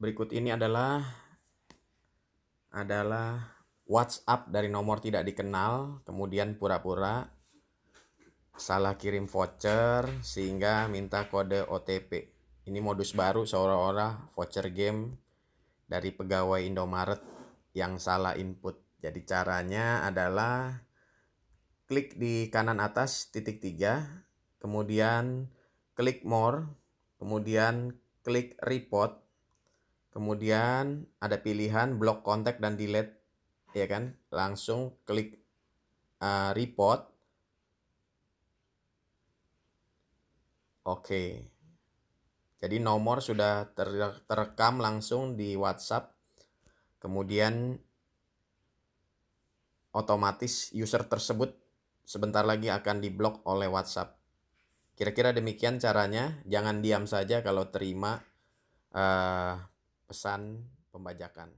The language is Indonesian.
berikut ini adalah adalah WhatsApp dari nomor tidak dikenal, kemudian pura-pura salah kirim voucher sehingga minta kode OTP. Ini modus baru seolah-olah voucher game dari pegawai Indomaret yang salah input. Jadi caranya adalah klik di kanan atas titik tiga, kemudian klik more, kemudian klik report, Kemudian ada pilihan block kontak dan delete ya kan? Langsung klik uh, report. Oke. Jadi nomor sudah ter terekam langsung di WhatsApp. Kemudian otomatis user tersebut sebentar lagi akan diblok oleh WhatsApp. Kira-kira demikian caranya. Jangan diam saja kalau terima uh, pesan pembajakan.